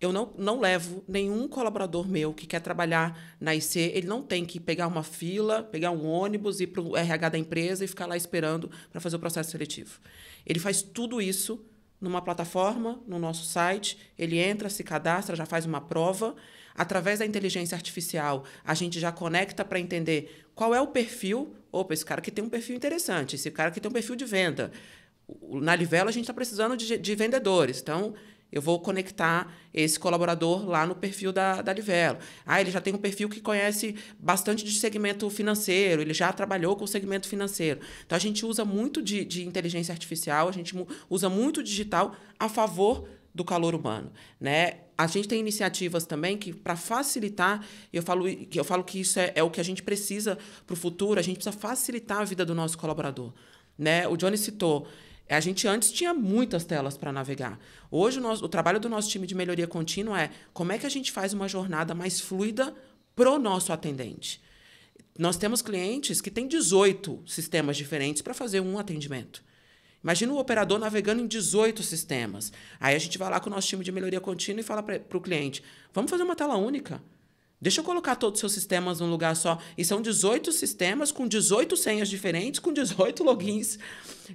Eu não, não levo nenhum colaborador meu que quer trabalhar na IC, ele não tem que pegar uma fila, pegar um ônibus, ir para o RH da empresa e ficar lá esperando para fazer o processo seletivo. Ele faz tudo isso numa plataforma, no nosso site, ele entra, se cadastra, já faz uma prova. Através da inteligência artificial, a gente já conecta para entender qual é o perfil. Opa, esse cara que tem um perfil interessante, esse cara que tem um perfil de venda. Na Livelo, a gente está precisando de, de vendedores. Então, eu vou conectar esse colaborador lá no perfil da, da Livelo. Ah, ele já tem um perfil que conhece bastante de segmento financeiro, ele já trabalhou com o segmento financeiro. Então, a gente usa muito de, de inteligência artificial, a gente usa muito digital a favor do calor humano, né? A gente tem iniciativas também que para facilitar, eu falo que eu falo que isso é, é o que a gente precisa para o futuro. A gente precisa facilitar a vida do nosso colaborador, né? O Johnny citou a gente antes tinha muitas telas para navegar. Hoje, o, nosso, o trabalho do nosso time de melhoria contínua é como é que a gente faz uma jornada mais fluida para o nosso atendente. Nós temos clientes que têm 18 sistemas diferentes para fazer um atendimento. Imagina o operador navegando em 18 sistemas. Aí a gente vai lá com o nosso time de melhoria contínua e fala para o cliente: vamos fazer uma tela única. Deixa eu colocar todos os seus sistemas num lugar só. E são 18 sistemas com 18 senhas diferentes, com 18 logins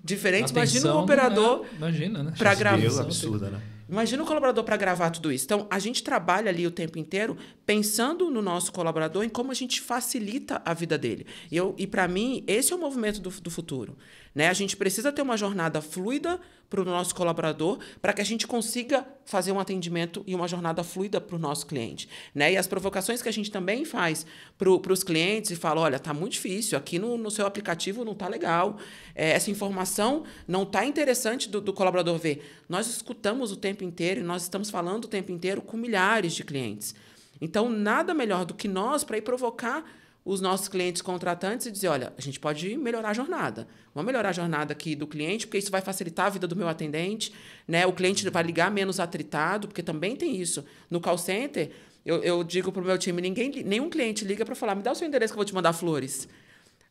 diferentes. Atenção, imagina um operador. É, imagina, né? Para gravar. absurda, né? Imagina o um colaborador para gravar tudo isso. Então, a gente trabalha ali o tempo inteiro pensando no nosso colaborador, em como a gente facilita a vida dele. E, eu, e para mim, esse é o movimento do, do futuro. Né? A gente precisa ter uma jornada fluida para o nosso colaborador, para que a gente consiga fazer um atendimento e uma jornada fluida para o nosso cliente. Né? E as provocações que a gente também faz para os clientes e fala: olha, está muito difícil, aqui no, no seu aplicativo não está legal, é, essa informação não está interessante do, do colaborador ver. Nós escutamos o tempo inteiro e nós estamos falando o tempo inteiro com milhares de clientes. Então, nada melhor do que nós para ir provocar os nossos clientes contratantes e dizer, olha, a gente pode melhorar a jornada. Vamos melhorar a jornada aqui do cliente, porque isso vai facilitar a vida do meu atendente, né? O cliente vai ligar menos atritado, porque também tem isso. No call center, eu, eu digo para o meu time, ninguém, nenhum cliente liga para falar, me dá o seu endereço que eu vou te mandar flores.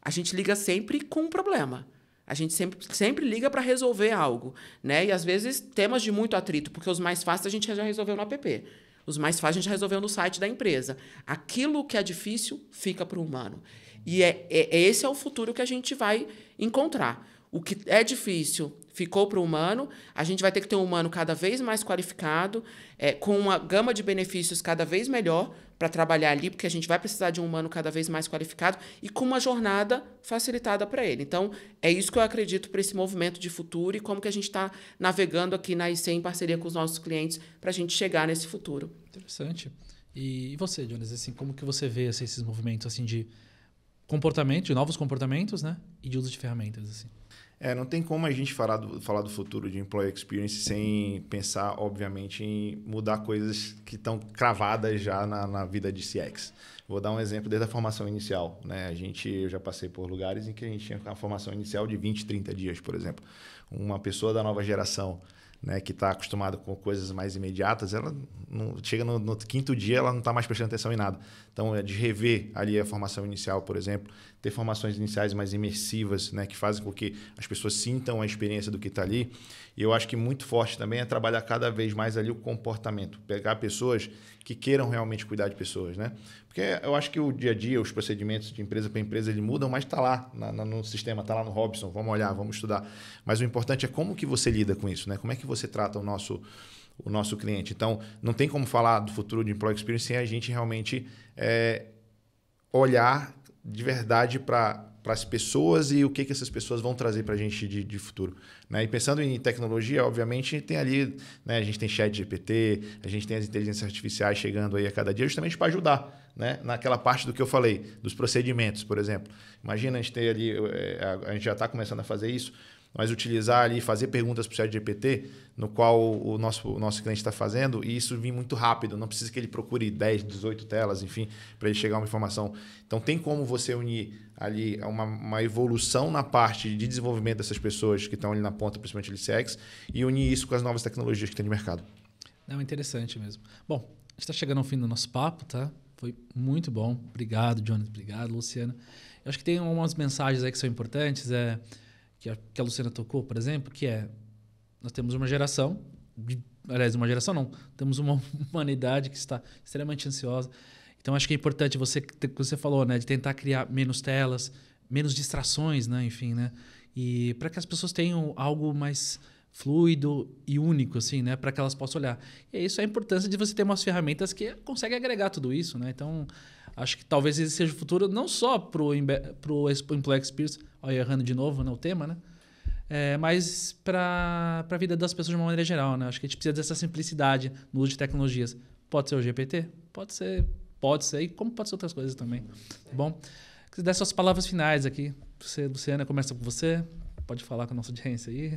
A gente liga sempre com um problema. A gente sempre, sempre liga para resolver algo, né? E às vezes temas de muito atrito, porque os mais fáceis a gente já resolveu no app. Os mais fáceis a gente resolveu no site da empresa. Aquilo que é difícil fica para o humano. E é, é, é esse é o futuro que a gente vai encontrar. O que é difícil ficou para o humano, a gente vai ter que ter um humano cada vez mais qualificado, é, com uma gama de benefícios cada vez melhor para trabalhar ali, porque a gente vai precisar de um humano cada vez mais qualificado e com uma jornada facilitada para ele. Então, é isso que eu acredito para esse movimento de futuro e como que a gente está navegando aqui na IC em parceria com os nossos clientes para a gente chegar nesse futuro. Interessante. E você, Jonas, assim, como que você vê assim, esses movimentos assim de comportamento, de novos comportamentos, né? E de uso de ferramentas, assim. É, não tem como a gente falar do, falar do futuro de employee experience sem pensar, obviamente, em mudar coisas que estão cravadas já na, na vida de CX. Vou dar um exemplo desde a formação inicial. Né? A gente, eu já passei por lugares em que a gente tinha uma formação inicial de 20, 30 dias, por exemplo. Uma pessoa da nova geração né, que está acostumada com coisas mais imediatas, ela não, chega no, no quinto dia, ela não está mais prestando atenção em nada. Então, é de rever ali a formação inicial, por exemplo, ter formações iniciais mais imersivas, né, que fazem com que as pessoas sintam a experiência do que está ali. E eu acho que muito forte também é trabalhar cada vez mais ali o comportamento, pegar pessoas que queiram realmente cuidar de pessoas, né? Porque eu acho que o dia a dia, os procedimentos de empresa para empresa, eles mudam, mas está lá na, na, no sistema, está lá no Robson, vamos olhar, vamos estudar. Mas o importante é como que você lida com isso, né? Como é que você trata o nosso o nosso cliente. Então, não tem como falar do futuro de Employee Experience sem a gente realmente é, olhar de verdade para as pessoas e o que, que essas pessoas vão trazer para a gente de, de futuro. Né? E pensando em tecnologia, obviamente, tem ali, né, a gente tem chat GPT, a gente tem as inteligências artificiais chegando aí a cada dia justamente para ajudar. Né? naquela parte do que eu falei, dos procedimentos, por exemplo. Imagina a gente ter ali, é, a gente já está começando a fazer isso, mas utilizar ali, fazer perguntas para o chat GPT, no qual o nosso, o nosso cliente está fazendo, e isso vir muito rápido, não precisa que ele procure 10, 18 telas, enfim, para ele chegar a uma informação. Então, tem como você unir ali uma, uma evolução na parte de desenvolvimento dessas pessoas que estão ali na ponta, principalmente de CX, e unir isso com as novas tecnologias que tem no mercado. É interessante mesmo. Bom, está chegando ao fim do nosso papo, tá? Foi muito bom. Obrigado, Jonas. Obrigado, Luciana. Eu acho que tem umas mensagens aí que são importantes. É, que a, que a Luciana tocou, por exemplo, que é nós temos uma geração, de, aliás, uma geração não, temos uma humanidade que está extremamente ansiosa. Então acho que é importante você, que você falou, né, de tentar criar menos telas, menos distrações, né, enfim, né, e para que as pessoas tenham algo mais fluido e único, assim, né, para que elas possam olhar. E isso é a importância de você ter umas ferramentas que consegue agregar tudo isso, né. Então Acho que talvez esse seja o futuro, não só para o Employee Experience, olha, errando de novo no né, tema, né? É, mas para a vida das pessoas de uma maneira geral, né? Acho que a gente precisa dessa simplicidade no uso de tecnologias. Pode ser o GPT? Pode ser. Pode ser. E como pode ser outras coisas também. Tá bom? Se suas palavras finais aqui. Você, Luciana, começa com você. Pode falar com a nossa audiência aí.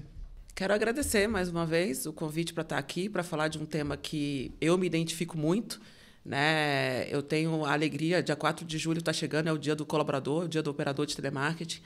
Quero agradecer mais uma vez o convite para estar aqui, para falar de um tema que eu me identifico muito né? Eu tenho a alegria, dia 4 de julho está chegando, é o dia do colaborador, o dia do operador de telemarketing.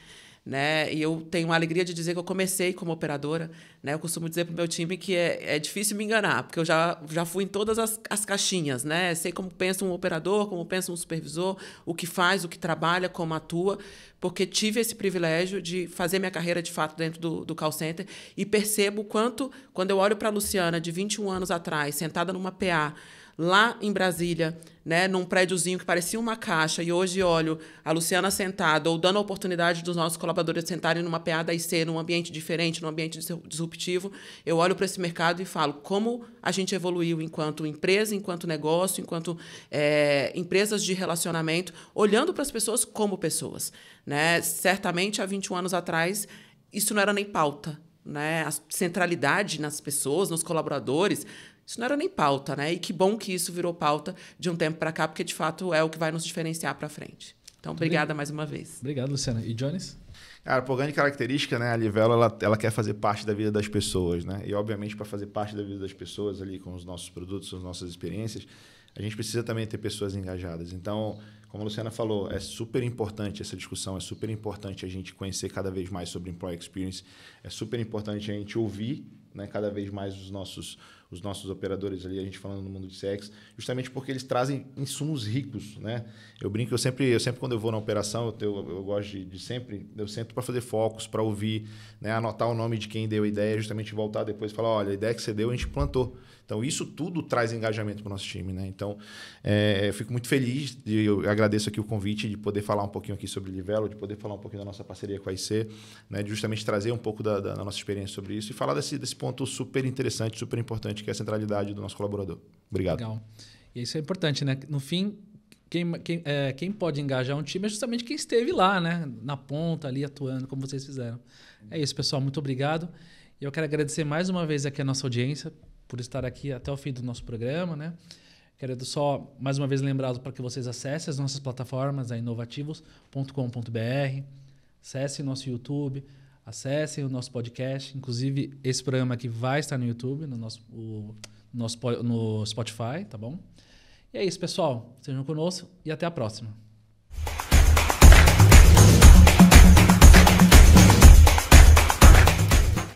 Né? E eu tenho a alegria de dizer que eu comecei como operadora. Né? Eu costumo dizer para o meu time que é, é difícil me enganar, porque eu já, já fui em todas as, as caixinhas. Né? Sei como pensa um operador, como pensa um supervisor, o que faz, o que trabalha, como atua, porque tive esse privilégio de fazer minha carreira de fato dentro do, do call center e percebo o quanto, quando eu olho para a Luciana de 21 anos atrás, sentada numa PA, lá em Brasília, né, num prédiozinho que parecia uma caixa, e hoje olho a Luciana sentada, ou dando a oportunidade dos nossos colaboradores sentarem numa ser num ambiente diferente, num ambiente disruptivo, eu olho para esse mercado e falo como a gente evoluiu enquanto empresa, enquanto negócio, enquanto é, empresas de relacionamento, olhando para as pessoas como pessoas. Né? Certamente, há 21 anos atrás, isso não era nem pauta, né? A centralidade nas pessoas, nos colaboradores, isso não era nem pauta, né? E que bom que isso virou pauta de um tempo para cá, porque de fato é o que vai nos diferenciar para frente. Então, Muito obrigada bem. mais uma vez. Obrigado, Luciana. E Jones? Cara, por grande característica, né, a Livelo ela, ela quer fazer parte da vida das pessoas, né? E obviamente para fazer parte da vida das pessoas ali com os nossos produtos, as nossas experiências, a gente precisa também ter pessoas engajadas. Então, como a Luciana falou, é super importante essa discussão, é super importante a gente conhecer cada vez mais sobre employee experience, é super importante a gente ouvir, né, cada vez mais os nossos os nossos operadores ali, a gente falando no mundo de sexo, justamente porque eles trazem insumos ricos, né? Eu brinco, eu sempre, eu sempre quando eu vou na operação, eu, eu, eu gosto de, de, sempre, eu sento para fazer focos, para ouvir, né? anotar o nome de quem deu a ideia, justamente voltar depois e falar, olha, a ideia que você deu, a gente plantou. Então, isso tudo traz engajamento para o nosso time, né? Então, é, eu fico muito feliz e eu agradeço aqui o convite de poder falar um pouquinho aqui sobre Livelo, de poder falar um pouquinho da nossa parceria com a IC, né? De justamente trazer um pouco da, da, da nossa experiência sobre isso e falar desse, desse ponto super interessante, super importante importante, que é a centralidade do nosso colaborador. Obrigado. Legal. E isso é importante, né? No fim, quem, quem, é, quem pode engajar um time é justamente quem esteve lá, né? Na ponta, ali atuando, como vocês fizeram. É isso, pessoal. Muito obrigado. Eu quero agradecer mais uma vez aqui a nossa audiência por estar aqui até o fim do nosso programa, né? Quero só mais uma vez lembrá-los para que vocês acessem as nossas plataformas, a inovativos.com.br, acesse nosso YouTube, acessem o nosso podcast. Inclusive, esse programa aqui vai estar no YouTube, no nosso, o, nosso, no Spotify, tá bom? E é isso, pessoal. Sejam conosco e até a próxima.